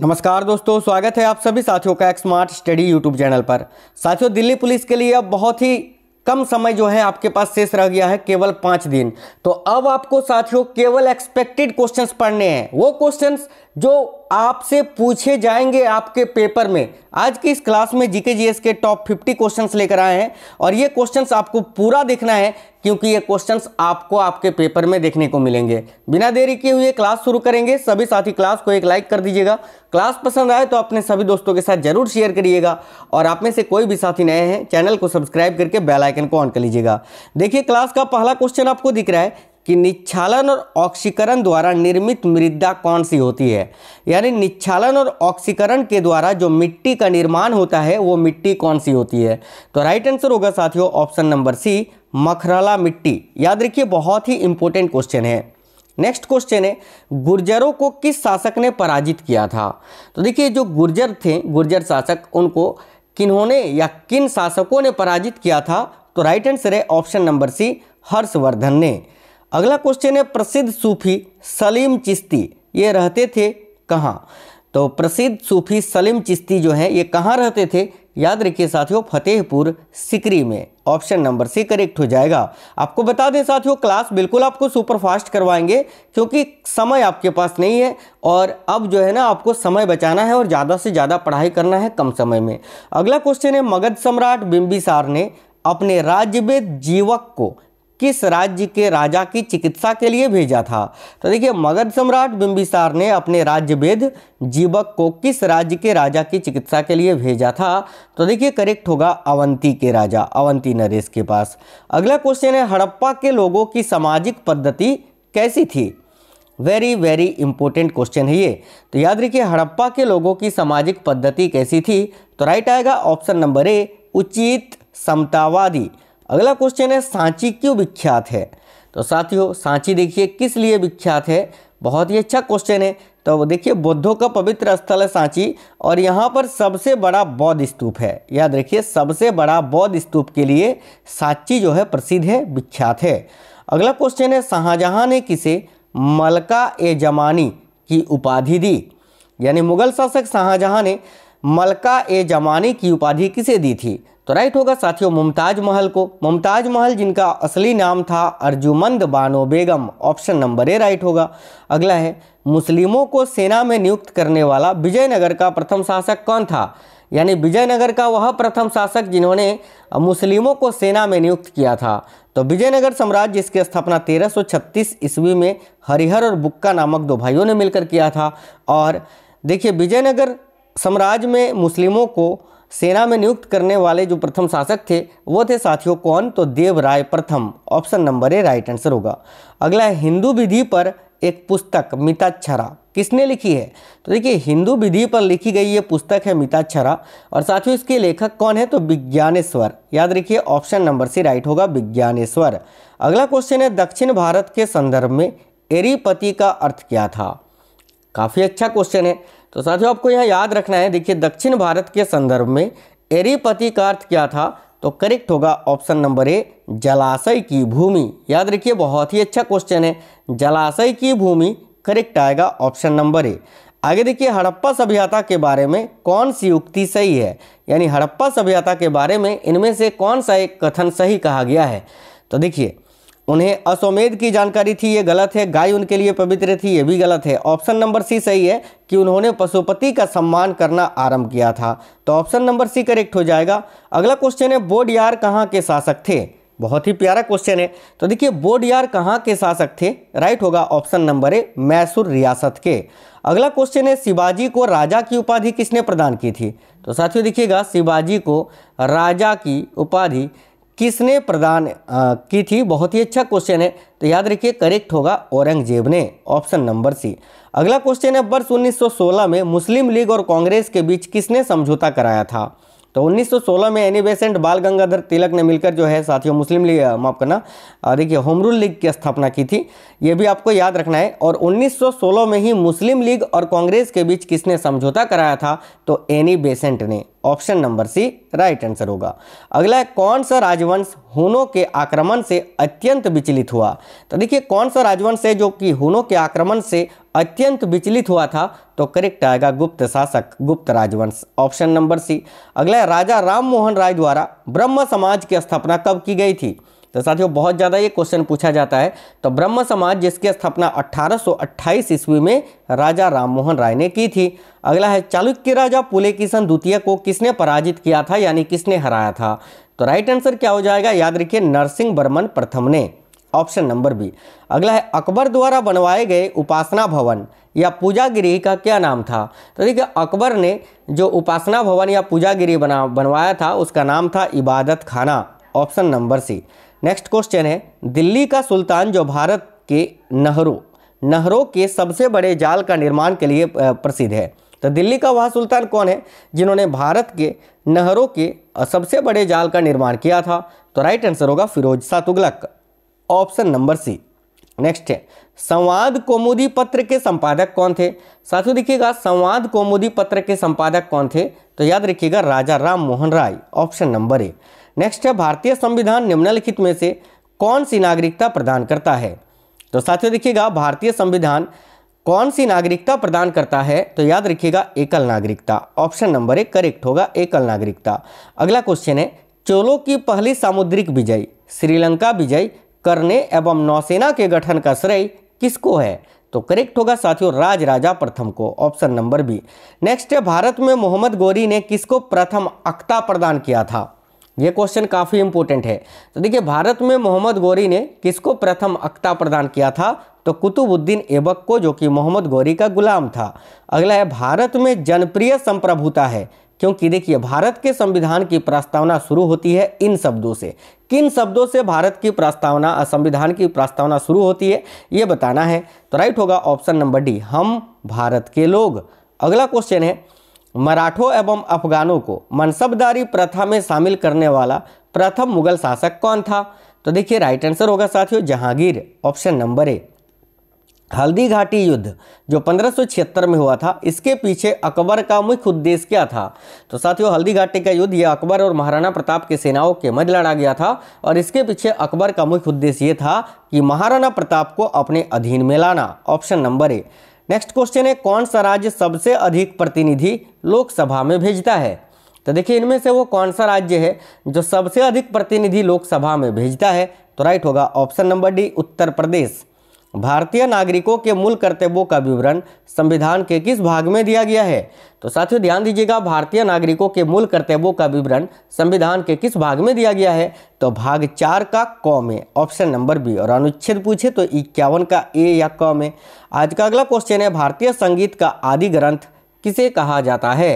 नमस्कार दोस्तों स्वागत है आप सभी साथियों का एक स्मार्ट स्टडी यूट्यूब चैनल पर साथियों दिल्ली पुलिस के लिए अब बहुत ही कम समय जो है आपके पास शेष रह गया है केवल पाँच दिन तो अब आपको साथियों केवल एक्सपेक्टेड क्वेश्चंस पढ़ने हैं वो क्वेश्चंस जो आपसे पूछे जाएंगे आपके पेपर में आज की इस क्लास में जीके जीएस के टॉप 50 क्वेश्चंस लेकर आए हैं और ये क्वेश्चंस आपको पूरा देखना है क्योंकि ये क्वेश्चंस आपको आपके पेपर में देखने को मिलेंगे बिना देरी किए हुए क्लास शुरू करेंगे सभी साथी क्लास को एक लाइक कर दीजिएगा क्लास पसंद आए तो अपने सभी दोस्तों के साथ जरूर शेयर करिएगा और आप में से कोई भी साथी नए हैं चैनल को सब्सक्राइब करके बेलाइकन को ऑन कर लीजिएगा देखिए क्लास का पहला क्वेश्चन आपको दिख रहा है कि निच्छालन और ऑक्सीकरण द्वारा निर्मित मृदा कौन सी होती है यानी निच्छालन और ऑक्सीकरण के द्वारा जो मिट्टी का निर्माण होता है वो मिट्टी कौन सी होती है तो राइट आंसर होगा साथियों ऑप्शन नंबर सी मखरला मिट्टी याद रखिए बहुत ही इंपॉर्टेंट क्वेश्चन है नेक्स्ट क्वेश्चन है गुर्जरों को किस शासक ने पराजित किया था तो देखिए जो गुर्जर थे गुर्जर शासक उनको किन्होंने या किन शासकों ने पराजित किया था तो राइट आंसर है ऑप्शन नंबर सी हर्षवर्धन ने अगला क्वेश्चन है प्रसिद्ध सूफी सलीम चिश्ती ये रहते थे कहाँ तो प्रसिद्ध सूफी सलीम चिश्ती जो है ये कहाँ रहते थे याद रखिए साथियों फतेहपुर सिकरी में ऑप्शन नंबर सी करेक्ट हो जाएगा आपको बता दें साथियों क्लास बिल्कुल आपको सुपर फास्ट करवाएंगे क्योंकि समय आपके पास नहीं है और अब जो है ना आपको समय बचाना है और ज़्यादा से ज़्यादा पढ़ाई करना है कम समय में अगला क्वेश्चन है मगध सम्राट बिम्बिसार ने अपने राज्य में जीवक को किस राज्य के राजा की चिकित्सा के लिए भेजा था तो देखिए मगध सम्राट बिंबिसार ने अपने राज्य वेद जीवक को किस राज्य के राजा की चिकित्सा के लिए भेजा था तो देखिए करेक्ट होगा अवंती के राजा अवंती नरेश के पास अगला क्वेश्चन है हड़प्पा के लोगों की सामाजिक पद्धति कैसी थी वेरी वेरी इंपॉर्टेंट क्वेश्चन है ये तो याद रखिए हड़प्पा के लोगों की सामाजिक पद्धति कैसी थी तो राइट आएगा ऑप्शन नंबर ए उचित समतावादी अगला क्वेश्चन है सांची क्यों विख्यात है तो साथियों सांची देखिए किस लिए विख्यात है बहुत ही अच्छा क्वेश्चन है तो देखिए बौद्धों का पवित्र स्थल है सांची और यहाँ पर सबसे बड़ा बौद्ध स्तूप है याद रखिए सबसे बड़ा बौद्ध स्तूप के लिए सांची जो है प्रसिद्ध है विख्यात है अगला क्वेश्चन है शाहजहाँ ने किसे मलका ए जमानी की उपाधि दी यानी मुगल शासक शाहजहाँ ने मलका ए जमानी की उपाधि किसे दी थी तो राइट होगा साथियों मुमताज महल को मुमताज महल जिनका असली नाम था Arjumand Bano Begum option number A right होगा अगला है मुस्लिमों को सेना में नियुक्त करने वाला विजयनगर का प्रथम शासक कौन था यानी विजयनगर का वह प्रथम शासक जिन्होंने मुस्लिमों को सेना में नियुक्त किया था तो विजयनगर साम्राज्य जिसकी स्थापना 1336 ईस्वी में हरिहर और बुक्का नामक दो भाइयों ने मिलकर किया था और देखिए विजयनगर साम्राज्य में मुस्लिमों को सेना में नियुक्त करने वाले जो प्रथम शासक थे वो थे साथियों कौन तो देव राय प्रथम option number A right answer होगा अगला है हिंदू विधि पर एक पुस्तक मिताक्षरा किसने लिखी है तो देखिए हिंदू विधि पर लिखी गई ये पुस्तक है मिताक्षरा और साथियों इसके लेखक कौन है तो विज्ञानेश्वर याद रखिए ऑप्शन नंबर से राइट होगा विज्ञानेश्वर अगला क्वेश्चन है दक्षिण भारत के संदर्भ में एरीपति का अर्थ क्या था काफ़ी अच्छा क्वेश्चन है तो साथियों आपको यह याद रखना है देखिए दक्षिण भारत के संदर्भ में एरीपति का अर्थ क्या था तो करेक्ट होगा ऑप्शन नंबर ए जलाशय की भूमि याद रखिए बहुत ही अच्छा क्वेश्चन है जलाशय की भूमि करेक्ट आएगा ऑप्शन नंबर ए आगे देखिए हड़प्पा सभ्यता के बारे में कौन सी उक्ति सही है यानी हड़प्पा सभ्यता के बारे में इनमें से कौन सा एक कथन सही कहा गया है तो देखिए उन्हें अश्वमेध की जानकारी थी ये गलत है गाय उनके लिए पवित्र थी ये भी गलत है ऑप्शन नंबर सी सही है कि उन्होंने पशुपति का सम्मान करना आरंभ किया था तो ऑप्शन नंबर सी करेक्ट हो जाएगा अगला क्वेश्चन है बोडयार यार कहाँ के शासक थे बहुत ही प्यारा क्वेश्चन है तो देखिए बोड यार कहाँ के शासक थे राइट होगा ऑप्शन नंबर ए मैसूर रियासत के अगला क्वेश्चन है शिवाजी को राजा की उपाधि किसने प्रदान की थी तो साथियों देखिएगा शिवाजी को राजा की उपाधि किसने प्रदान की थी बहुत ही अच्छा क्वेश्चन है तो याद रखिए करेक्ट होगा औरंगजेब ने ऑप्शन नंबर सी अगला क्वेश्चन है वर्ष 1916 में मुस्लिम लीग और कांग्रेस के बीच किसने समझौता कराया था तो 1916 में एनी बेसेंट बाल गंगाधर तिलक ने मिलकर जो है साथियों मुस्लिम लीग माफ करना देखिए होमरूल लीग की स्थापना की थी ये भी आपको याद रखना है और 1916 में ही मुस्लिम लीग और कांग्रेस के बीच किसने समझौता कराया था तो एनी बेसेंट ने option number C right answer होगा अगला है कौन सा राजवंश हुनों के आक्रमण से अत्यंत विचलित हुआ तो देखिए कौन सा राजवंश है जो कि हुनों के आक्रमण से अत्यंत विचलित हुआ था तो करेक्ट आएगा गुप्त शासक गुप्त राजवंश ऑप्शन नंबर सी अगला है राजा राम मोहन राय द्वारा ब्रह्म समाज की स्थापना कब की गई थी तो साथियों बहुत ज़्यादा ये क्वेश्चन पूछा जाता है तो ब्रह्म समाज जिसकी स्थापना 1828 ईस्वी में राजा राममोहन राय ने की थी अगला है चालुक्य राजा पुले किशन द्वितीय को किसने पराजित किया था यानी किसने हराया था तो राइट आंसर क्या हो जाएगा याद रखिए नरसिंह बर्मन प्रथम ने ऑप्शन नंबर बी अगला है अकबर द्वारा बनवाए गए उपासना भवन या पूजा गिरी का क्या नाम था तो देखिए अकबर ने जो उपासना भवन या पूजा गिरी बना बनवाया था उसका नाम था Ibadat Khana option number C next question है दिल्ली का सुल्तान जो भारत के नहरों नहरों के सबसे बड़े जाल का निर्माण के लिए प्रसिद्ध है तो दिल्ली का वह सुल्तान कौन है जिन्होंने भारत के नहरों के सबसे बड़े जाल का निर्माण किया था तो राइट आंसर होगा Firoz Shah Tughlaq option number C next है संवाद कौमुदी पत्र के संपादक कौन थे साथियों देखिएगा संवाद कौमुदी पत्र के संपादक कौन थे तो याद रखिएगा Raja Ram Mohan Roy option number A next है भारतीय संविधान निम्नलिखित में से कौन सी नागरिकता प्रदान करता है तो साथियों देखिएगा भारतीय संविधान कौन सी नागरिकता प्रदान करता है तो याद रखिएगा एकल नागरिकता ऑप्शन नंबर एक करेक्ट होगा एकल नागरिकता अगला क्वेश्चन है चोलों की पहली सामुद्रिक विजय श्रीलंका विजय करने एवं नौसेना के गठन का श्रेय किसको है तो करेक्ट होगा साथियों राज राजा प्रथम को ऑप्शन नंबर बी नेक्स्ट है भारत में मोहम्मद गोरी ने किसको प्रथम अक्ता प्रदान किया था ये क्वेश्चन काफ़ी इंपॉर्टेंट है तो देखिए भारत में मोहम्मद गौरी ने किसको प्रथम अक्ता प्रदान किया था तो कुतुबुद्दीन एबक को जो कि मोहम्मद गौरी का गुलाम था अगला है भारत में जनप्रिय संप्रभुता है क्योंकि देखिए भारत के संविधान की प्रस्तावना शुरू होती है इन शब्दों से किन शब्दों से भारत की प्रस्तावना संविधान की प्रस्तावना शुरू होती है ये बताना है तो राइट होगा ऑप्शन नंबर डी हम भारत के लोग अगला क्वेश्चन है मराठों एवं अफगानों को मनसबदारी प्रथा में शामिल करने वाला प्रथम मुगल शासक कौन था तो देखिए राइट आंसर होगा साथियों जहांगीर ऑप्शन नंबर ए हल्दी घाटी युद्ध जो पंद्रह में हुआ था इसके पीछे अकबर का मुख्य उद्देश्य क्या था तो साथियों हल्दी घाटी का युद्ध यह अकबर और महाराणा प्रताप की सेनाओं के मध्य लड़ा गया था और इसके पीछे अकबर का मुख्य उद्देश्य यह था कि महाराणा प्रताप को अपने अधीन में लाना option number A next question है कौन सा राज्य सबसे अधिक प्रतिनिधि लोकसभा में भेजता है तो देखिए इनमें से वो कौन सा राज्य है जो सबसे अधिक प्रतिनिधि लोकसभा में भेजता है तो राइट होगा option number D Uttar Pradesh भारतीय नागरिकों के मूल कर्तव्यों का विवरण संविधान के किस भाग में दिया गया है तो साथियों ध्यान दीजिएगा भारतीय नागरिकों के मूल कर्तव्यों का विवरण संविधान के किस भाग में दिया गया है तो भाग चार का क में ऑप्शन नंबर बी और अनुच्छेद पूछे तो इक्यावन का ए या क में आज का अगला क्वेश्चन है भारतीय संगीत का आदि ग्रंथ किसे कहा जाता है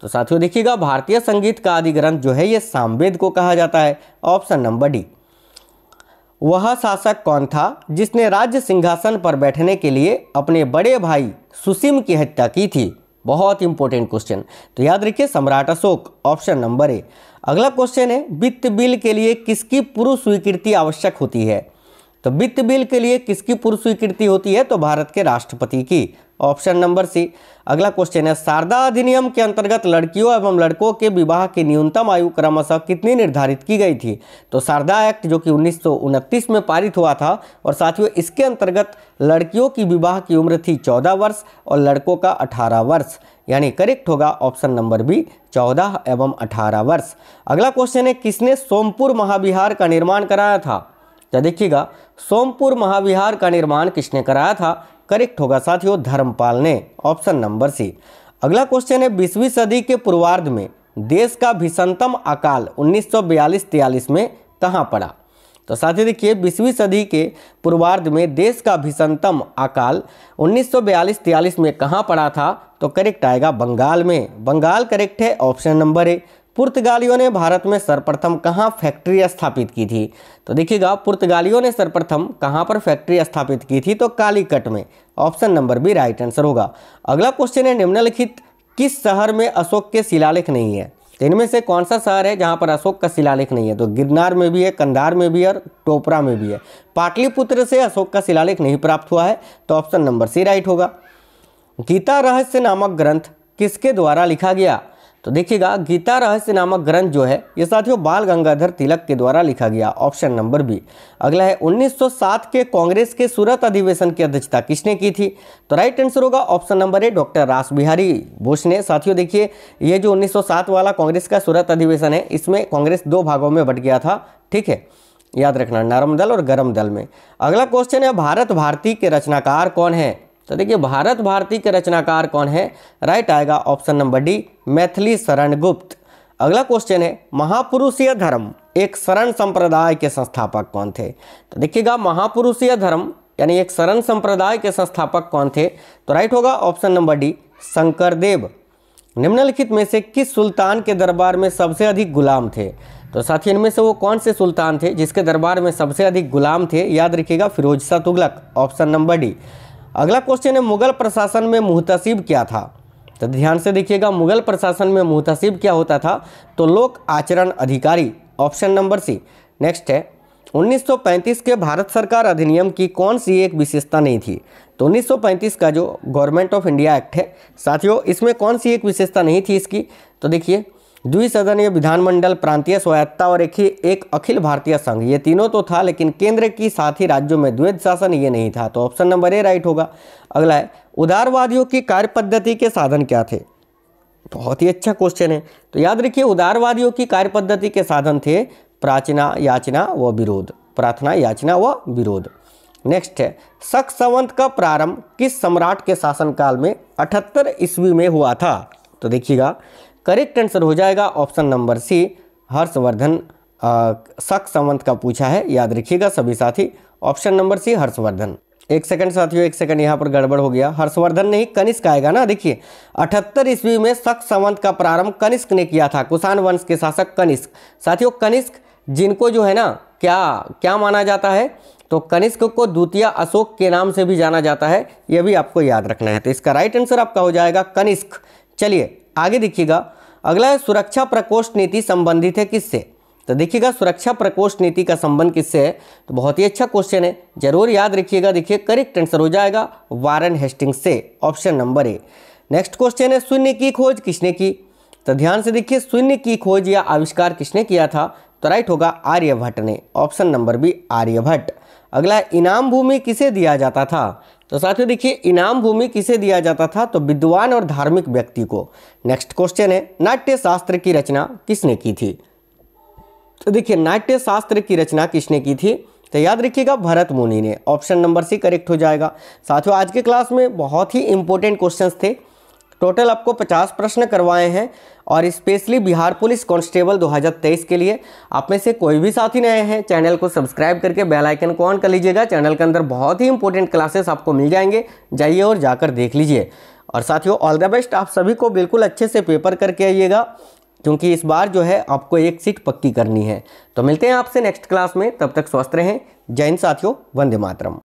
तो साथियों देखिएगा भारतीय संगीत का आदि ग्रंथ जो है ये सामवेद को कहा जाता है ऑप्शन नंबर डी वह शासक कौन था जिसने राज्य सिंहासन पर बैठने के लिए अपने बड़े भाई सुसिम की हत्या की थी बहुत इंपॉर्टेंट क्वेश्चन तो याद रखिए सम्राट अशोक ऑप्शन नंबर ए अगला क्वेश्चन है वित्त बिल के लिए किसकी पूर्व स्वीकृति आवश्यक होती है तो वित्त बिल के लिए किसकी पूर्व स्वीकृति होती है तो भारत के राष्ट्रपति की ऑप्शन नंबर सी अगला क्वेश्चन है शारदा अधिनियम के अंतर्गत लड़कियों एवं लड़कों के विवाह की न्यूनतम आयु क्रमशः कितनी निर्धारित की गई थी तो शारदा एक्ट जो कि उन्नीस में पारित हुआ था और साथियों इसके अंतर्गत लड़कियों की विवाह की उम्र थी चौदह वर्ष और लड़कों का अठारह वर्ष यानी करेक्ट होगा ऑप्शन नंबर बी चौदह एवं अठारह वर्ष अगला क्वेश्चन है किसने सोमपुर महाविहार का निर्माण कराया था तो देखिएगा सोमपुर महाविहार का निर्माण किसने कराया था करेक्ट होगा साथियों धर्मपाल ने ऑप्शन नंबर सी अगला क्वेश्चन है बीसवीं सदी के पूर्वार्ध में देश का भीषणतम अकाल 1942-43 में कहाँ पड़ा तो ही देखिए बीसवीं सदी के पूर्वार्ध में देश का भीषणतम अकाल 1942-43 में कहाँ पड़ा था तो करेक्ट आएगा बंगाल में बंगाल करेक्ट है ऑप्शन नंबर ए पुर्तगालियों ने भारत में सर्वप्रथम कहाँ फैक्ट्री स्थापित की थी तो देखिएगा पुर्तगालियों ने सर्वप्रथम कहाँ पर फैक्ट्री स्थापित की थी तो कालीकट में option number B right answer होगा अगला क्वेश्चन है निम्नलिखित किस शहर में अशोक के शिलालेख नहीं है तो इनमें से कौन सा शहर है जहाँ पर अशोक का शिलालेख नहीं है तो गिरनार में भी है कंधार में भी है और टोपरा में भी है पाटलिपुत्र से अशोक का शिलालेख नहीं प्राप्त हुआ है तो ऑप्शन नंबर सी राइट होगा गीता रहस्य नामक ग्रंथ किसके द्वारा लिखा गया तो देखिएगा गीता रहस्य नामक ग्रंथ जो है ये साथियों बाल गंगाधर तिलक के द्वारा लिखा गया ऑप्शन नंबर बी अगला है 1907 के कांग्रेस के सूरत अधिवेशन की अध्यक्षता किसने की थी तो राइट आंसर होगा option number A doctor Ras Bihari Bose ने साथियों देखिए ये जो 1907 वाला कांग्रेस का सूरत अधिवेशन है इसमें कांग्रेस दो भागों में बट गया था ठीक है याद रखना नरम दल और गर्म दल में अगला क्वेश्चन है भारत भारती के रचनाकार कौन है तो देखिए भारत भारती के रचनाकार कौन है राइट आएगा ऑप्शन नंबर डी मैथिली शरण गुप्त अगला क्वेश्चन है महापुरुषीय धर्म एक शरण संप्रदाय के संस्थापक कौन थे तो देखिएगा महापुरुषीय धर्म यानी एक शरण संप्रदाय के संस्थापक कौन थे तो राइट होगा ऑप्शन नंबर डी शंकरदेव निम्नलिखित में से किस सुल्तान के दरबार में सबसे अधिक गुलाम थे तो साथी इनमें से वो कौन से सुल्तान थे जिसके दरबार में सबसे अधिक गुलाम थे याद रखिएगा Firoz Shah Tughlaq option number D अगला क्वेश्चन है मुगल प्रशासन में मुहतसिब क्या था तो ध्यान से देखिएगा मुगल प्रशासन में मुहतसिब क्या होता था तो लोक आचरण अधिकारी ऑप्शन नंबर सी नेक्स्ट है 1935 के भारत सरकार अधिनियम की कौन सी एक विशेषता नहीं थी तो 1935 का जो गवर्नमेंट ऑफ इंडिया एक्ट है साथियों इसमें कौन सी एक विशेषता नहीं थी इसकी तो देखिए द्विसदनीय विधानमंडल प्रांतीय स्वायत्ता और एक ही एक अखिल भारतीय संघ ये तीनों तो था लेकिन केंद्र की साथ ही राज्यों में द्वैध शासन ये नहीं था तो ऑप्शन नंबर ए राइट होगा अगला है उदारवादियों की कार्य पद्धति के साधन क्या थे बहुत ही अच्छा क्वेश्चन है तो याद रखिए उदारवादियों की कार्य पद्धति के साधन थे प्राचना याचना व विरोध प्रार्थना याचना व विरोध नेक्स्ट है शक संवंत का प्रारंभ किस सम्राट के शासनकाल में अठहत्तर ईस्वी में हुआ था तो देखिएगा करेक्ट आंसर हो जाएगा ऑप्शन नंबर सी हर्षवर्धन शक संबंध का पूछा है याद रखिएगा सभी साथी ऑप्शन नंबर सी हर्षवर्धन एक सेकंड साथियों एक सेकंड यहाँ पर गड़बड़ हो गया हर्षवर्धन नहीं कनिष्क आएगा ना देखिए अठहत्तर ईस्वी में शक संवंत का प्रारंभ कनिष्क ने किया था कुषाण वंश के शासक कनिष्क साथियों कनिष्क जिनको जो है ना क्या क्या माना जाता है तो कनिष्क को द्वितीय अशोक के नाम से भी जाना जाता है यह भी आपको याद रखना है तो इसका राइट आंसर आपका हो जाएगा कनिष्क चलिए आगे देखिएगा अगला है सुरक्षा प्रकोष्ठ नीति संबंधित है किससे तो देखिएगा सुरक्षा प्रकोष्ठ नीति का संबंध किससे है तो बहुत ही अच्छा क्वेश्चन है जरूर याद रखिएगा देखिए करेक्ट आंसर हो जाएगा वारन हेस्टिंग से option number A next question है शून्य की खोज किसने की तो ध्यान से देखिए शून्य की खोज या आविष्कार किसने किया था तो राइट होगा आर्यभट्ट ने ऑप्शन नंबर बी आर्यभट्ट अगला इनाम भूमि किसे दिया जाता था तो साथियों देखिए इनाम भूमि किसे दिया जाता था तो विद्वान और धार्मिक व्यक्ति को नेक्स्ट क्वेश्चन है नाट्य शास्त्र की रचना किसने की थी तो देखिए नाट्य शास्त्र की रचना किसने की थी तो याद रखिएगा भरत मुनि ने ऑप्शन नंबर सी करेक्ट हो जाएगा साथियों आज के क्लास में बहुत ही इंपॉर्टेंट क्वेश्चन थे टोटल आपको 50 प्रश्न करवाए हैं और स्पेशली बिहार पुलिस कांस्टेबल 2023 के लिए आप में से कोई भी साथी नए हैं चैनल को सब्सक्राइब करके बेल आइकन को ऑन कर लीजिएगा चैनल के अंदर बहुत ही इंपॉर्टेंट क्लासेस आपको मिल जाएंगे जाइए और जाकर देख लीजिए और साथियों ऑल द बेस्ट आप सभी को बिल्कुल अच्छे से पेपर करके आइएगा क्योंकि इस बार जो है आपको एक सीट पक्की करनी है तो मिलते हैं आपसे नेक्स्ट क्लास में तब तक स्वस्थ रहें जैन साथियों वंदे मातरम